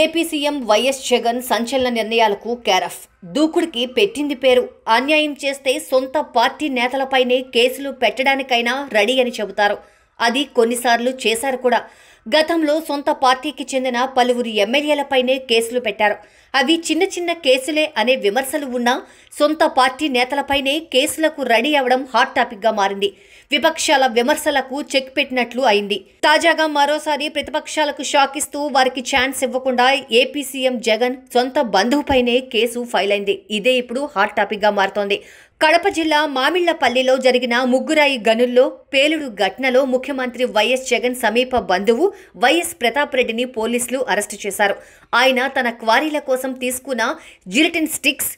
AP CM YS Jagan సంచలన నిర్ణయాలకు care of దూకుడికి పెట్టింది పేరు అన్యాయం చేస్తే సొంత పార్టీ నేతలపైనే కేసులు పెట్టడానికైనా రెడీ అని చెబుతారు అది కొన్నిసార్లు చేశారు కూడా గతంలో సొంత పార్టీకి చెందిన పలువురు ఎమ్మెల్యేలపైనే కేసులు పెట్టారు అవి చిన్న చిన్న కేసులే అనే విమర్శలు ఉన్నా సొంత పార్టీ నేతలపైనే కేసులకు రెడీ అవడం హాట్ టాపిక్గా మారింది విపక్షాల విమర్శలకు చెక్ పెట్టినట్లు అయింది తాజాగా మరోసారి ప్రతిపక్షాలకు షాక్ ఇస్తూ వారికి ఛాన్స్ ఇవ్వకుండా ఏపీ సీఎం జగన్ సొంత బంధువుపైనే కేసు ఫైల్ అయింది ఇదే ఇప్పుడు హాట్ టాపిక్గా మారుతోంది కడప జిల్లా మామిళ్లపల్లిలో జరిగిన ముగ్గురాయి గనుల్లో పేలుడు ఘటనలో ముఖ్యమంత్రి వైఎస్ జగన్ సమీప బంధువు వైఎస్ ప్రతాప్ రెడ్డిని పోలీసులు అరెస్టు చేశారు ఆయన తన క్వారీల కోసం తీసుకున్న జిలిటిన్ స్టిక్స్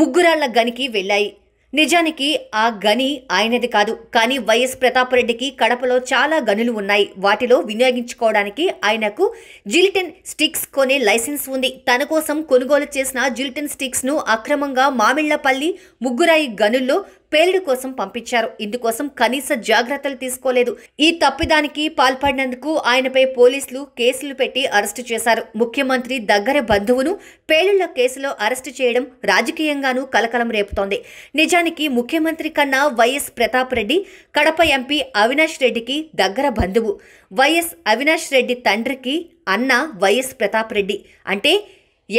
ముగ్గురాళ్ల గనికి వెళ్లాయి నిజానికి ఆ గని ఆయనది కాదు కానీ వైఎస్ ప్రతాప్ రెడ్డికి కడపలో చాలా గనులు ఉన్నాయి వాటిలో వినియోగించుకోవడానికి ఆయనకు జిలిటిన్ స్టిక్స్ కొనే లైసెన్స్ ఉంది తన కోసం కొనుగోలు చేసిన జిలిటిన్ స్టిక్స్ను అక్రమంగా మామిళ్లపల్లి ముగ్గురాయి గనుల్లో పేలుడు కోసం పంపించారు ఇందుకోసం కనీస జాగ్రత్తలు తీసుకోలేదు ఈ తప్పిదానికి పాల్పడినందుకు ఆయనపై పోలీసులు కేసులు పెట్టి అరెస్టు చేశారు ముఖ్యమంత్రి దగ్గర బంధువును పేలుళ్ల కేసులో అరెస్టు చేయడం రాజకీయంగానూ కలకలం రేపుతోంది నిజానికి ముఖ్యమంత్రి కన్నా వైఎస్ ప్రతాప్ రెడ్డి కడప ఎంపీ అవినాష్ రెడ్డికి దగ్గర బంధువు వైఎస్ అవినాష్ రెడ్డి తండ్రికి అన్న వైఎస్ ప్రతాప్ రెడ్డి అంటే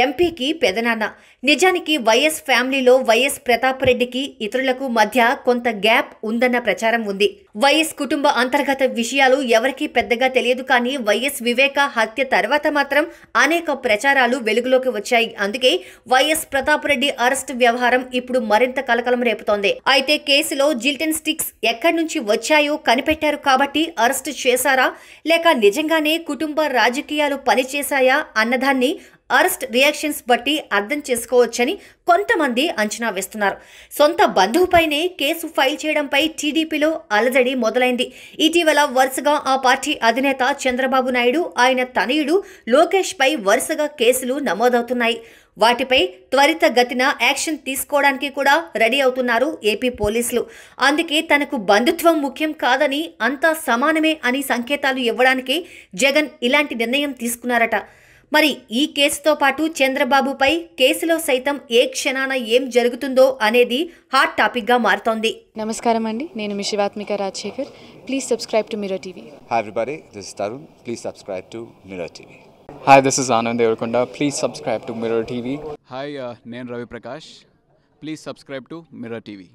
ఎంపీకి పెదనాన్న నిజానికి వైఎస్ ఫ్యామిలీలో వైఎస్ ప్రతాప్ రెడ్డికి ఇతరులకు మధ్య కొంత గ్యాప్ ఉందన్న ప్రచారం ఉంది వైఎస్ కుటుంబ అంతర్గత విషయాలు ఎవరికీ పెద్దగా తెలియదు కానీ వైఎస్ వివేక హత్య తర్వాత మాత్రం అనేక ప్రచారాలు వెలుగులోకి వచ్చాయి అందుకే వైఎస్ ప్రతాప్ రెడ్డి అరెస్ట్ వ్యవహారం ఇప్పుడు మరింత కలకలం రేపుతోంది అయితే కేసులో జిల్టెన్ స్టిక్స్ ఎక్కడి నుంచి వచ్చాయో కనిపెట్టారు కాబట్టి అరెస్ట్ చేశారా లేక నిజంగానే కుటుంబ రాజకీయాలు పనిచేశాయా అన్నదాన్ని అరెస్ట్ రియాక్షన్స్ బట్టి అర్థం చేసుకోవచ్చని కొంతమంది అంచనా వేస్తున్నారు సొంత బంధువుపైనే కేసు ఫైల్ చేయడంపై టీడీపీలో అలజడి మొదలైంది ఇటీవల వరుసగా ఆ పార్టీ అధినేత చంద్రబాబు నాయుడు ఆయన తనయుడు లోకేష్పై వరుసగా కేసులు నమోదవుతున్నాయి వాటిపై త్వరిత గతిన యాక్షన్ తీసుకోవడానికి కూడా రెడీ అవుతున్నారు ఏపీ పోలీసులు అందుకే తనకు బంధుత్వం ముఖ్యం కాదని అంతా సమానమే అని సంకేతాలు ఇవ్వడానికి జగన్ ఇలాంటి నిర్ణయం తీసుకున్నారట మరి ఈ కేసుతో పాటు చంద్రబాబుపై కేసులో సైతం ఏ క్షణాన ఏం జరుగుతుందో అనేది హాట్ టాపిక్గా మారుతోంది నమస్కారం అండి నేను మిషివాత్మిక Rajasekhar please subscribe to Mirror TV hi everybody this Tarun please subscribe to Mirror TV hi this is Anand Deverakonda please subscribe to Mirror TV hi uh, నేను Ravi Prakash please subscribe to Mirror TV